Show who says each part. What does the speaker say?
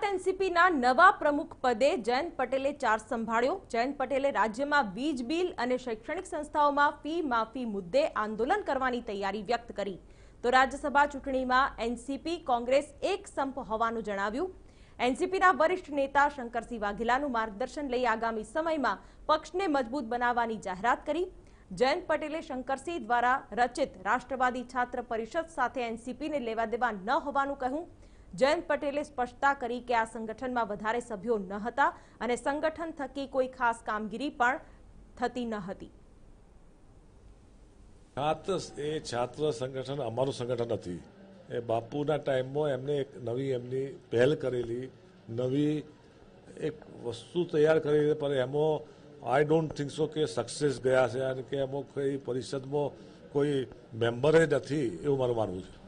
Speaker 1: ગુજરાત એનસીપીના નવા પ્રમુખ પદે જયંત પટેલે ચાર્જ સંભાળ્યો જયંત પટેલે રાજ્યમાં વીજ બિલ અને શૈક્ષણિક સંસ્થાઓમાં ફી માફી મુદ્દે આંદોલન કરવાની તૈયારી વ્યક્ત કરી તો રાજ્યસભા ચૂંટણીમાં એનસીપી કોંગ્રેસ એક સંપ હોવાનું જણાવ્યું એનસીપીના વરિષ્ઠ નેતા શંકરસિંહ વાઘેલાનું માર્ગદર્શન લઈ આગામી સમયમાં પક્ષને મજબૂત બનાવવાની જાહેરાત કરી જયંત પટેલે શંકરસિંહ દ્વારા રચિત રાષ્ટ્રવાદી છાત્ર પરિષદ સાથે એનસીપીને લેવા દેવા ન હોવાનું કહ્યું જયંત પટેલે સ્પષ્ટતા કરી કે આ સંગઠનમાં વધારે સભ્યો ન હતા અને સંગઠન થકી કોઈ ખાસ કામગીરી પણ થતી ન હતી
Speaker 2: છાત્ર એ છાત્ર સંગઠન અમારું સંગઠન નથી એ બાપુના ટાઈમમાં એમને એક નવી એમની પહેલ કરેલી નવી એક વસ્તુ તૈયાર કરેલી પણ એમાં આઈ ડોન્ટ
Speaker 3: થિંક સો કે સક્સેસ ગયા છે અને કે એમાં કોઈ પરિષદમાં કોઈ મેમ્બરે નથી એવું મારું માનવું છે